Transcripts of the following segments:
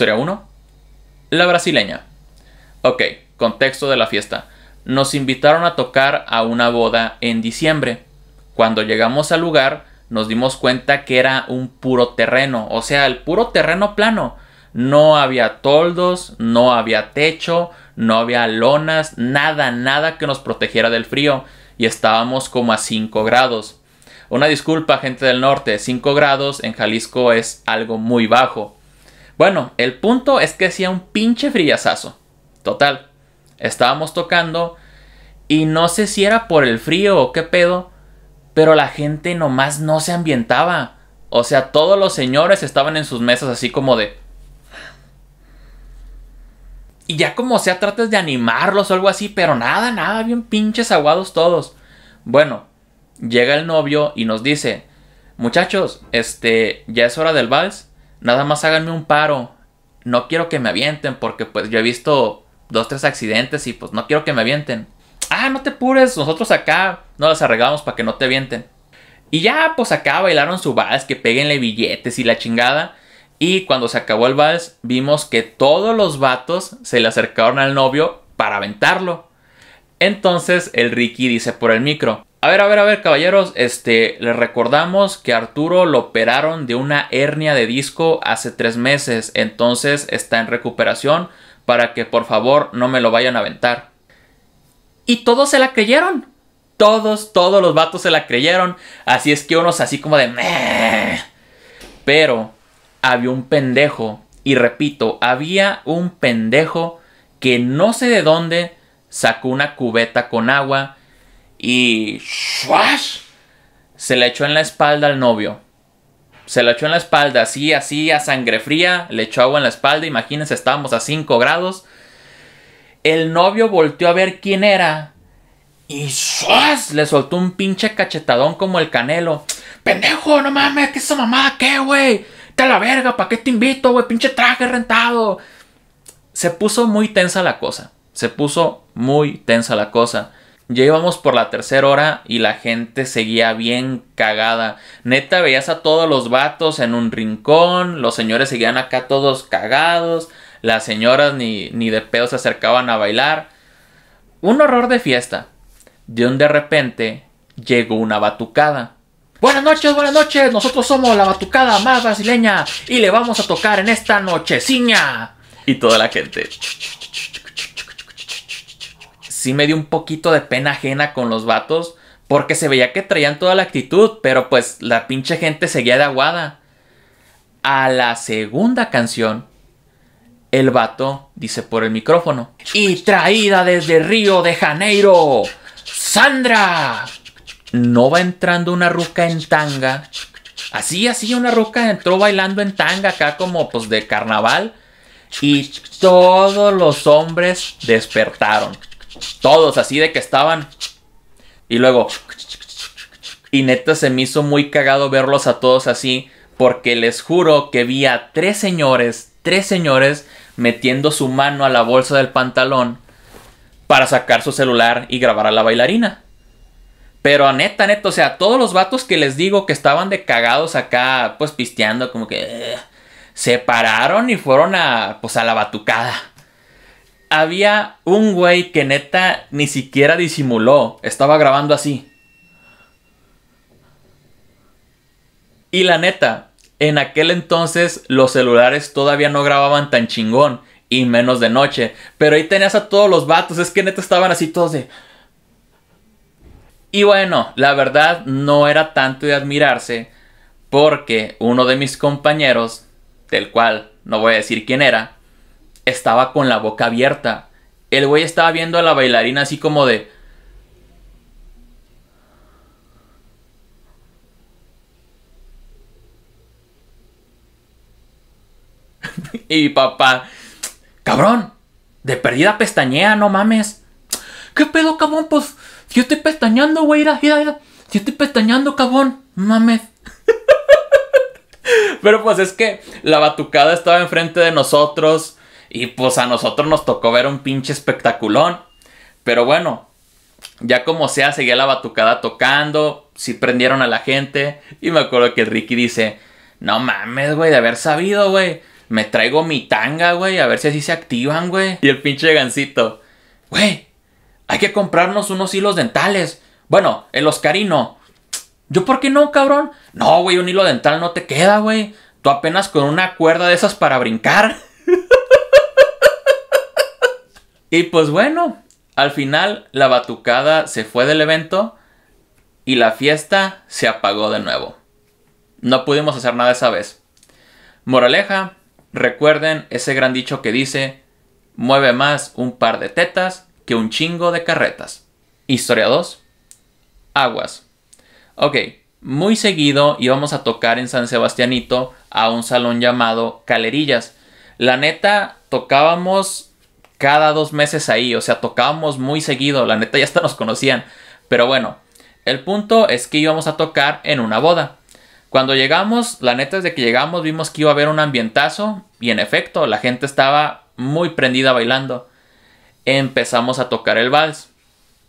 Historia 1. La brasileña. Ok, contexto de la fiesta. Nos invitaron a tocar a una boda en diciembre. Cuando llegamos al lugar, nos dimos cuenta que era un puro terreno, o sea, el puro terreno plano. No había toldos, no había techo, no había lonas, nada, nada que nos protegiera del frío y estábamos como a 5 grados. Una disculpa gente del norte, 5 grados en Jalisco es algo muy bajo. Bueno, el punto es que hacía un pinche frillazazo. Total. Estábamos tocando y no sé si era por el frío o qué pedo, pero la gente nomás no se ambientaba. O sea, todos los señores estaban en sus mesas así como de... Y ya como sea, trates de animarlos o algo así, pero nada, nada, bien pinches aguados todos. Bueno, llega el novio y nos dice, muchachos, este, ya es hora del vals nada más háganme un paro. No quiero que me avienten porque pues yo he visto dos, tres accidentes y pues no quiero que me avienten. Ah, no te pures, nosotros acá no las arreglamos para que no te avienten. Y ya pues acá bailaron su vals, que peguenle billetes y la chingada. Y cuando se acabó el vals, vimos que todos los vatos se le acercaron al novio para aventarlo. Entonces el Ricky dice por el micro, a ver, a ver, a ver, caballeros, este, les recordamos que Arturo lo operaron de una hernia de disco hace tres meses, entonces está en recuperación para que por favor no me lo vayan a aventar. Y todos se la creyeron. Todos, todos los vatos se la creyeron. Así es que unos así como de... Pero había un pendejo, y repito, había un pendejo que no sé de dónde sacó una cubeta con agua y ¡shuash! se le echó en la espalda al novio. Se le echó en la espalda, así, así, a sangre fría, le echó agua en la espalda, imagínense, estábamos a 5 grados. El novio volteó a ver quién era y ¡shuash! le soltó un pinche cachetadón como el canelo. Pendejo, no mames, ¿qué es esa mamada qué, güey? Te la verga, ¿para qué te invito, güey? Pinche traje rentado. Se puso muy tensa la cosa. Se puso muy tensa la cosa. Ya íbamos por la tercera hora y la gente seguía bien cagada. Neta, veías a todos los vatos en un rincón, los señores seguían acá todos cagados, las señoras ni, de pedo se acercaban a bailar. Un horror de fiesta. De un de repente llegó una batucada. Buenas noches, buenas noches, nosotros somos la batucada más brasileña y le vamos a tocar en esta nocheciña. Y toda la gente sí me dio un poquito de pena ajena con los vatos. Porque se veía que traían toda la actitud, pero pues la pinche gente seguía de aguada. A la segunda canción, el vato dice por el micrófono. Y traída desde Río de Janeiro, Sandra. No va entrando una ruca en tanga. Así, así, una ruca entró bailando en tanga acá como pues de carnaval. Y todos los hombres despertaron. Todos así de que estaban. Y luego. Y neta se me hizo muy cagado verlos a todos así. Porque les juro que vi a tres señores, tres señores metiendo su mano a la bolsa del pantalón para sacar su celular y grabar a la bailarina. Pero a neta, neta, o sea, todos los vatos que les digo que estaban de cagados acá, pues pisteando, como que. Eh, se pararon y fueron a. Pues a la batucada había un güey que neta ni siquiera disimuló. Estaba grabando así. Y la neta, en aquel entonces los celulares todavía no grababan tan chingón. Y menos de noche. Pero ahí tenías a todos los vatos. Es que neta estaban así todos de... Y bueno, la verdad no era tanto de admirarse. Porque uno de mis compañeros, del cual no voy a decir quién era, estaba con la boca abierta. El güey estaba viendo a la bailarina así como de... y papá, cabrón, de perdida pestañea, no mames. ¿Qué pedo, cabrón? Pues, yo estoy pestañando, güey, estoy pestañando, cabrón, mames. Pero pues es que la batucada estaba enfrente de nosotros. Y pues a nosotros nos tocó ver un pinche espectaculón. Pero bueno, ya como sea, seguía la batucada tocando. Si prendieron a la gente. Y me acuerdo que Ricky dice: No mames, güey, de haber sabido, güey. Me traigo mi tanga, güey, a ver si así se activan, güey. Y el pinche gancito: Güey, hay que comprarnos unos hilos dentales. Bueno, el Oscarino. ¿Yo por qué no, cabrón? No, güey, un hilo dental no te queda, güey. Tú apenas con una cuerda de esas para brincar. Y pues bueno, al final la batucada se fue del evento y la fiesta se apagó de nuevo. No pudimos hacer nada esa vez. Moraleja, recuerden ese gran dicho que dice, mueve más un par de tetas que un chingo de carretas. Historia 2. Aguas. Ok, muy seguido íbamos a tocar en San Sebastianito a un salón llamado Calerillas. La neta, tocábamos cada dos meses ahí, o sea, tocábamos muy seguido, la neta ya hasta nos conocían. Pero bueno, el punto es que íbamos a tocar en una boda. Cuando llegamos, la neta desde que llegamos vimos que iba a haber un ambientazo y en efecto, la gente estaba muy prendida bailando. Empezamos a tocar el vals.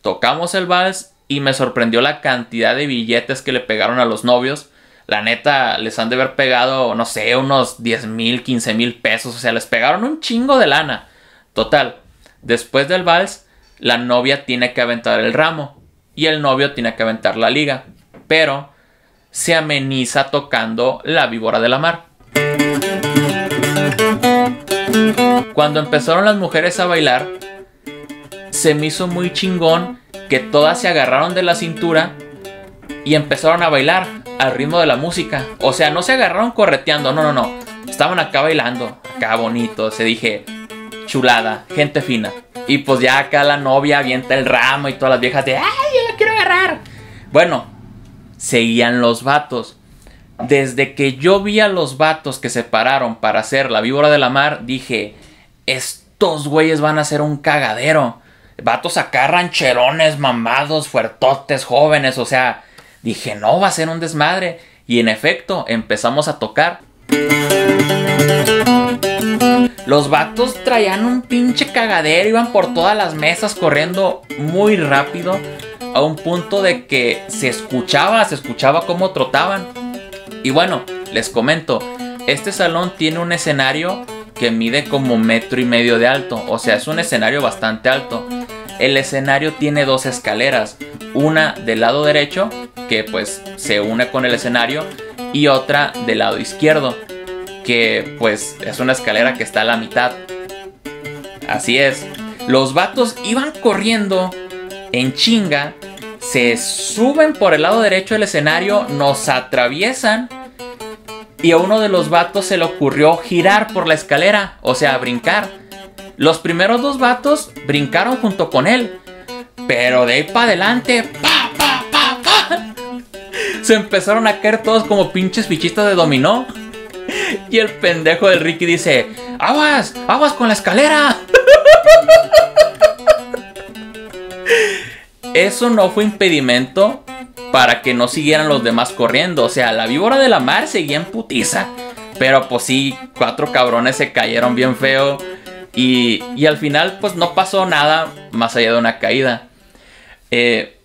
Tocamos el vals y me sorprendió la cantidad de billetes que le pegaron a los novios. La neta, les han de haber pegado, no sé, unos 10 mil, 15 mil pesos. O sea, les pegaron un chingo de lana. Total, después del vals, la novia tiene que aventar el ramo y el novio tiene que aventar la liga, pero se ameniza tocando la víbora de la mar. Cuando empezaron las mujeres a bailar, se me hizo muy chingón que todas se agarraron de la cintura y empezaron a bailar al ritmo de la música. O sea, no se agarraron correteando, no, no, no. Estaban acá bailando, acá bonito. Se dije, chulada, gente fina. Y pues ya acá la novia avienta el ramo y todas las viejas de, ¡ay, yo la quiero agarrar! Bueno, seguían los vatos. Desde que yo vi a los vatos que se pararon para hacer la víbora de la mar, dije, estos güeyes van a ser un cagadero. Vatos acá rancherones, mamados, fuertotes, jóvenes, o sea, dije, no, va a ser un desmadre. Y en efecto, empezamos a tocar. Los vatos traían un pinche cagadero, iban por todas las mesas corriendo muy rápido, a un punto de que se escuchaba, se escuchaba cómo trotaban. Y bueno, les comento, este salón tiene un escenario que mide como metro y medio de alto, o sea, es un escenario bastante alto. El escenario tiene dos escaleras, una del lado derecho, que pues se une con el escenario, y otra del lado izquierdo que pues es una escalera que está a la mitad. Así es. Los vatos iban corriendo en chinga, se suben por el lado derecho del escenario, nos atraviesan y a uno de los vatos se le ocurrió girar por la escalera, o sea, brincar. Los primeros dos vatos brincaron junto con él, pero de ahí para adelante, Se empezaron a caer todos como pinches fichitas de dominó. Y el pendejo del Ricky dice, aguas, aguas con la escalera. Eso no fue impedimento para que no siguieran los demás corriendo. O sea, la víbora de la mar seguía en putiza. Pero pues sí, cuatro cabrones se cayeron bien feo. Y, al final pues no pasó nada más allá de una caída. Eh,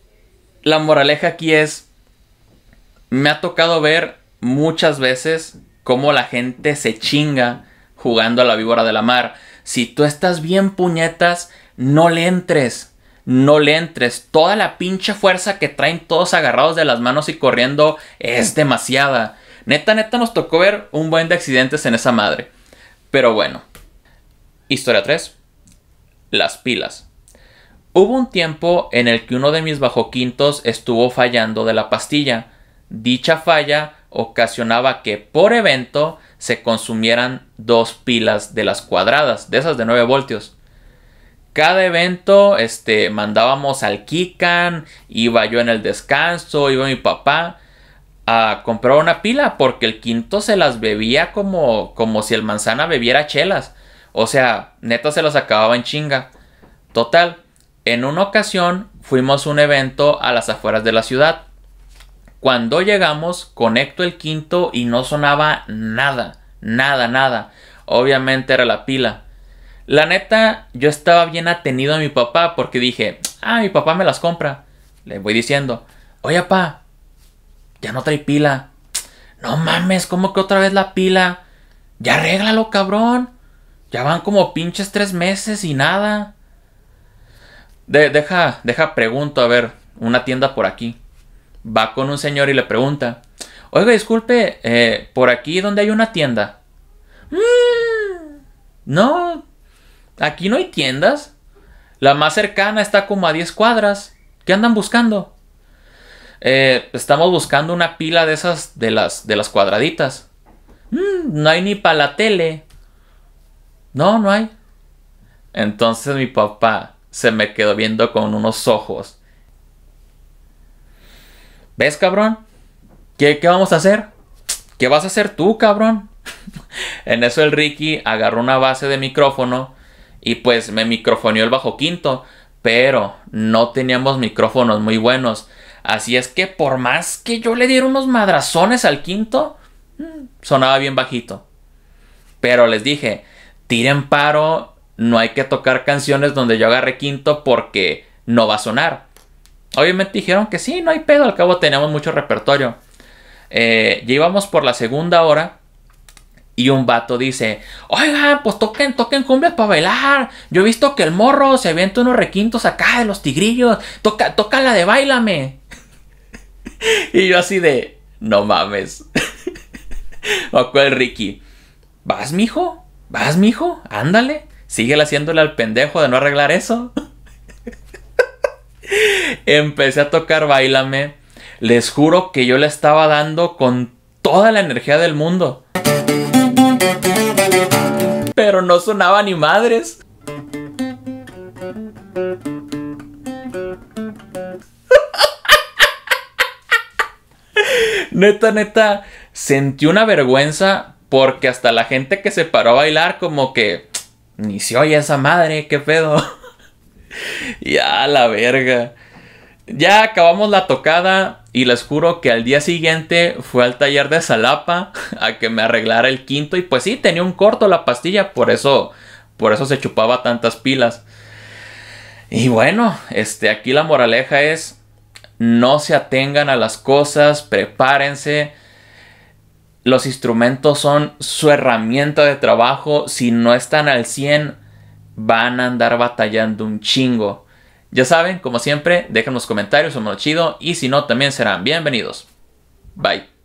la moraleja aquí es, me ha tocado ver muchas veces cómo la gente se chinga jugando a la víbora de la mar. Si tú estás bien puñetas, no le entres. No le entres. Toda la pinche fuerza que traen todos agarrados de las manos y corriendo es demasiada. Neta, neta, nos tocó ver un buen de accidentes en esa madre. Pero bueno. Historia 3. Las pilas. Hubo un tiempo en el que uno de mis bajoquintos estuvo fallando de la pastilla. Dicha falla ocasionaba que por evento se consumieran dos pilas de las cuadradas, de esas de 9 voltios. Cada evento este, mandábamos al Kikan, iba yo en el descanso, iba mi papá a comprar una pila porque el quinto se las bebía como, como si el manzana bebiera chelas. O sea, neta se las acababa en chinga. Total, en una ocasión fuimos a un evento a las afueras de la ciudad cuando llegamos, conecto el quinto y no sonaba nada, nada, nada. Obviamente era la pila. La neta, yo estaba bien atenido a mi papá porque dije, ah, mi papá me las compra. Le voy diciendo, oye, papá, ya no trae pila. No mames, ¿cómo que otra vez la pila? Ya arréglalo, cabrón. Ya van como pinches tres meses y nada. deja, deja, pregunto, a ver, una tienda por aquí va con un señor y le pregunta, oiga, disculpe, eh, por aquí donde hay una tienda. Mm, no, aquí no hay tiendas. La más cercana está como a 10 cuadras. ¿Qué andan buscando? Eh, estamos buscando una pila de esas de las, de las cuadraditas. Mm, no hay ni para la tele. No, no hay. Entonces mi papá se me quedó viendo con unos ojos ¿Ves, cabrón? ¿Qué, vamos a hacer? ¿Qué vas a hacer tú, cabrón? en eso el Ricky agarró una base de micrófono y pues me microfoneó el bajo quinto, pero no teníamos micrófonos muy buenos. Así es que por más que yo le diera unos madrazones al quinto, mm, sonaba bien bajito. Pero les dije, tiren paro, no hay que tocar canciones donde yo agarre quinto porque no va a sonar. Obviamente dijeron que sí, no hay pedo, al cabo tenemos mucho repertorio. ya eh, íbamos por la segunda hora y un vato dice, oigan, pues toquen, toquen cumbias para bailar. Yo he visto que el morro se avienta unos requintos acá de los tigrillos. Toca, toca la de bailame. y yo así de, no mames. Me el Ricky. ¿Vas, mijo? ¿Vas, mijo? Ándale. Síguele haciéndole al pendejo de no arreglar eso. Empecé a tocar Bailame. Les juro que yo le estaba dando con toda la energía del mundo. Pero no sonaba ni madres. neta, neta, sentí una vergüenza porque hasta la gente que se paró a bailar como que ni se oye esa madre, qué pedo. ya, la verga. Ya acabamos la tocada y les juro que al día siguiente fue al taller de Salapa a que me arreglara el quinto y pues sí, tenía un corto la pastilla, por eso, por eso se chupaba tantas pilas. Y bueno, este, aquí la moraleja es, no se atengan a las cosas, prepárense. Los instrumentos son su herramienta de trabajo, si no están al 100, van a andar batallando un chingo. Ya saben, como siempre, los comentarios, somos chido. Y si no, también serán bienvenidos. Bye.